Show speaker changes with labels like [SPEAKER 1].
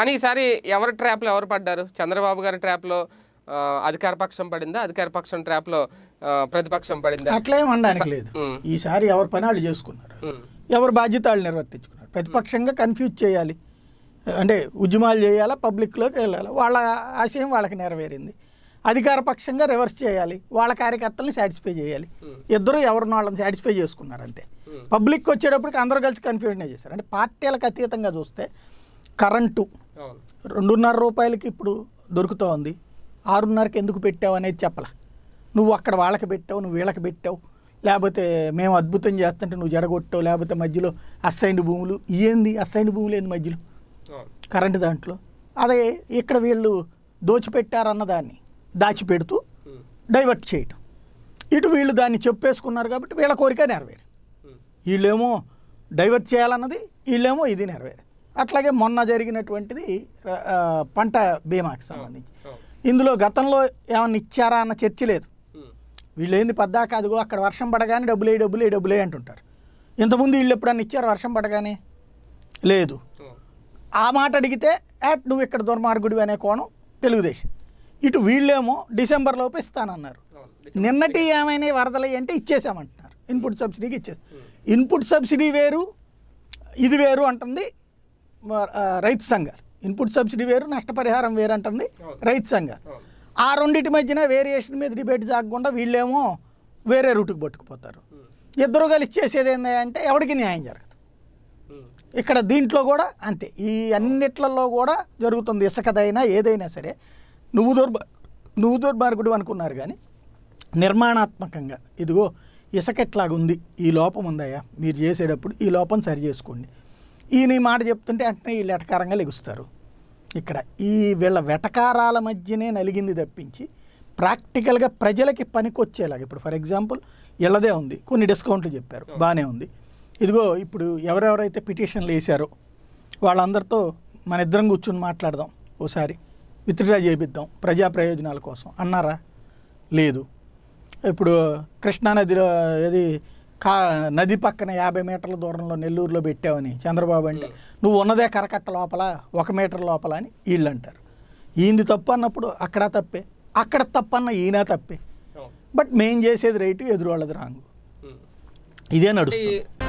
[SPEAKER 1] కానీ ఈసారి ఎవరి ట్రాప్లో ఎవరు పడ్డారు చంద్రబాబు గారి ట్రాప్లో అధికార పక్షం పడిందా అధికార పక్షం ట్రాప్లో ప్రతిపక్షం పడిందా అట్లా అనడానికి లేదు ఈసారి ఎవరి పని వాళ్ళు చేసుకున్నారు ఎవరు బాధ్యత వాళ్ళు నిర్వర్తించుకున్నారు ప్రతిపక్షంగా కన్ఫ్యూజ్ చేయాలి అంటే ఉద్యమాలు చేయాలా పబ్లిక్లోకి వెళ్ళాలి వాళ్ళ ఆశయం వాళ్ళకి నెరవేరింది అధికార పక్షంగా రివర్స్ చేయాలి వాళ్ళ కార్యకర్తలను సాటిస్ఫై చేయాలి ఇద్దరు ఎవరిన వాళ్ళని సాటిస్ఫై చేసుకున్నారు అంతే పబ్లిక్ వచ్చేటప్పటికి అందరూ కలిసి కన్ఫ్యూజన్ చేశారు అంటే పార్టీలకు అతీతంగా చూస్తే కరెంటు రెండున్నర రూపాయలకి ఇప్పుడు దొరుకుతూ ఉంది ఆరున్నరకి ఎందుకు పెట్టావు అనేది చెప్పలే నువ్వు అక్కడ వాళ్ళకి పెట్టావు నువ్వు వీళ్ళకి పెట్టావు లేకపోతే మేము అద్భుతం చేస్తుంటే నువ్వు జడగొట్టావు లేకపోతే మధ్యలో అస్సైన్డ్ భూములు ఏంది అస్సైన్డ్ భూములు ఏంది మధ్యలో కరెంటు దాంట్లో అదే ఇక్కడ వీళ్ళు దోచిపెట్టారన్న దాన్ని దాచిపెడుతూ డైవర్ట్ చేయటం ఇటు వీళ్ళు దాన్ని చెప్పేసుకున్నారు కాబట్టి వీళ్ళ కోరిక నెరవేరు వీళ్ళేమో డైవర్ట్ చేయాలన్నది వీళ్ళేమో ఇది నెరవేరు అట్లాగే మొన్న జరిగినటువంటిది పంట బీమాకి సంబంధించి ఇందులో గతంలో ఏమన్నా ఇచ్చారా అన్న చర్చ లేదు ఏంది పద్దాక అదిగో అక్కడ వర్షం పడగానే డబ్బులే డబ్బులే డబ్బులే అంటుంటారు ఇంతకుముందు వీళ్ళు ఎప్పుడన్నా ఇచ్చారు వర్షం పడగానే లేదు ఆ మాట అడిగితే యాట్ నువ్వు ఇక్కడ దుర్మార్గుడివి అనే కోణం తెలుగుదేశం ఇటు వీళ్ళేమో డిసెంబర్లోపు ఇస్తానన్నారు నిన్నటి ఏమైనా వరదలయ్యి అంటే ఇచ్చేసామంటున్నారు ఇన్పుట్ సబ్సిడీకి ఇచ్చేసాం ఇన్పుట్ సబ్సిడీ వేరు ఇది వేరు అంటుంది రైతు సంఘాలు ఇన్పుట్ సబ్సిడీ వేరు నష్టపరిహారం వేరు అంటుంది రైతు సంఘాలు ఆ రెండింటి మధ్యన వేరియేషన్ మీద డిబేట్ జరగకుండా వీళ్ళేమో వేరే రూటుకు పట్టుకుపోతారు ఇద్దరు కలిసి చేసేది ఏంటంటే ఎవరికి న్యాయం జరగదు ఇక్కడ దీంట్లో కూడా అంతే ఈ అన్నిట్లలో కూడా జరుగుతుంది ఇసుకదైనా ఏదైనా సరే నువ్వు దుర్బ నువ్వు దుర్మార్గుడు అనుకున్నారు కానీ నిర్మాణాత్మకంగా ఇదిగో ఇసుక ఎట్లాగుంది ఈ లోపం ఉందయ్యా మీరు చేసేటప్పుడు ఈ లోపం సరి చేసుకోండి ఈయన ఈ మాట చెప్తుంటే వెంటనే వీళ్ళు ఎటకారంగా లెగుస్తారు ఇక్కడ ఈ వీళ్ళ వెటకారాల మధ్యనే నలిగింది తప్పించి ప్రాక్టికల్గా ప్రజలకి పనికొచ్చేలాగా ఇప్పుడు ఫర్ ఎగ్జాంపుల్ ఇళ్ళదే ఉంది కొన్ని డిస్కౌంట్లు చెప్పారు బాగానే ఉంది ఇదిగో ఇప్పుడు ఎవరెవరైతే పిటిషన్లు వేశారో వాళ్ళందరితో మన ఇద్దరం కూర్చొని మాట్లాడదాం ఓసారి విత్డ్రా చేపిద్దాం ప్రజా ప్రయోజనాల కోసం అన్నారా లేదు ఇప్పుడు కృష్ణానది ఏది కా నది పక్కన యాభై మీటర్ల దూరంలో నెల్లూరులో పెట్టావని చంద్రబాబు అంటే నువ్వు ఉన్నదే కరకట్ట లోపల ఒక మీటర్ లోపల అని వీళ్ళు అంటారు ఈయన తప్పు అన్నప్పుడు అక్కడ తప్పే అక్కడ తప్పన్న ఈయన తప్పే బట్ మేం చేసేది రైట్ ఎదురు వాళ్ళది రాంగు ఇదే నడుస్తుంది